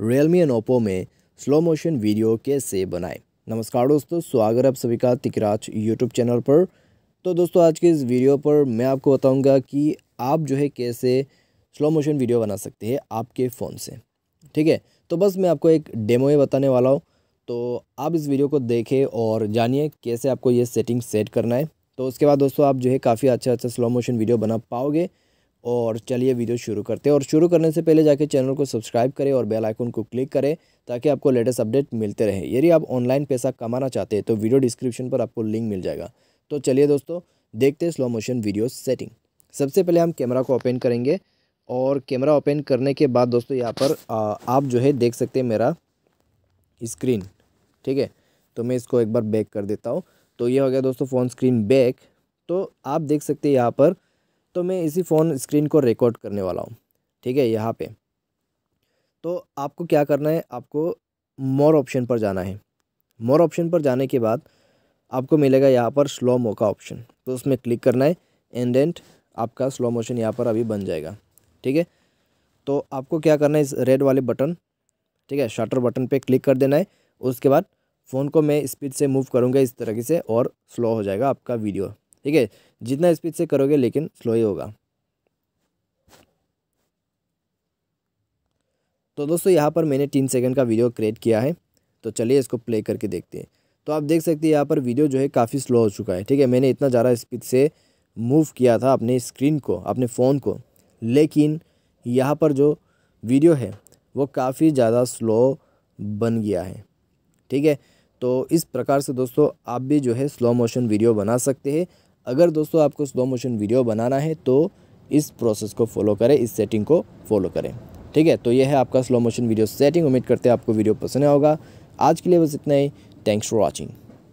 Realme and Oppo में slow motion video कैसे बनाए नमस्कार दोस्तों स्वागत है आप सभी का तिकराज यूट्यूब चैनल पर तो दोस्तों आज के इस वीडियो पर मैं आपको बताऊंगा कि आप जो है कैसे स्लो मोशन वीडियो बना सकते हैं आपके फ़ोन से ठीक है तो बस मैं आपको एक डेमो ही बताने वाला हूँ तो आप इस वीडियो को देखें और जानिए कैसे आपको ये सेटिंग सेट करना है तो उसके बाद दोस्तों आप जो है काफ़ी अच्छा अच्छा स्लो मोशन वीडियो बना पाओगे और चलिए वीडियो शुरू करते हैं और शुरू करने से पहले जाके चैनल को सब्सक्राइब करें और बेल आइकन को क्लिक करें ताकि आपको लेटेस्ट अपडेट मिलते रहे यदि आप ऑनलाइन पैसा कमाना चाहते हैं तो वीडियो डिस्क्रिप्शन पर आपको लिंक मिल जाएगा तो चलिए दोस्तों देखते हैं स्लो मोशन वीडियो सेटिंग सबसे पहले हम कैमरा को ओपन करेंगे और कैमरा ओपन करने के बाद दोस्तों यहाँ पर आप जो है देख सकते हैं मेरा स्क्रीन ठीक है तो मैं इसको एक बार बैक कर देता हूँ तो ये हो गया दोस्तों फ़ोन स्क्रीन बैक तो आप देख सकते हैं यहाँ पर तो मैं इसी फ़ोन स्क्रीन को रिकॉर्ड करने वाला हूँ ठीक है यहाँ पे तो आपको क्या करना है आपको मोर ऑप्शन पर जाना है मोर ऑप्शन पर जाने के बाद आपको मिलेगा यहाँ पर स्लो मो का ऑप्शन तो उसमें क्लिक करना है एंड एंड आपका स्लो मोशन यहाँ पर अभी बन जाएगा ठीक है तो आपको क्या करना है इस रेड वाले बटन ठीक है शटर बटन पे क्लिक कर देना है उसके बाद फ़ोन को मैं स्पीड से मूव करूँगा इस तरीके से और स्लो हो जाएगा आपका वीडियो ठीक है जितना स्पीड से करोगे लेकिन स्लो ही होगा तो दोस्तों यहाँ पर मैंने तीन सेकंड का वीडियो क्रिएट किया है तो चलिए इसको प्ले करके देखते हैं तो आप देख सकते हैं यहाँ पर वीडियो जो है काफ़ी स्लो हो चुका है ठीक है मैंने इतना ज़्यादा स्पीड से मूव किया था अपने स्क्रीन को अपने फ़ोन को लेकिन यहाँ पर जो वीडियो है वो काफ़ी ज़्यादा स्लो बन गया है ठीक है तो इस प्रकार से दोस्तों आप भी जो है स्लो मोशन वीडियो बना सकते हैं अगर दोस्तों आपको स्लो मोशन वीडियो बनाना है तो इस प्रोसेस को फॉलो करें इस सेटिंग को फॉलो करें ठीक है तो यह है आपका स्लो मोशन वीडियो सेटिंग उम्मीद करते हैं आपको वीडियो पसंद आएगा आज के लिए बस इतना ही थैंक्स फॉर वॉचिंग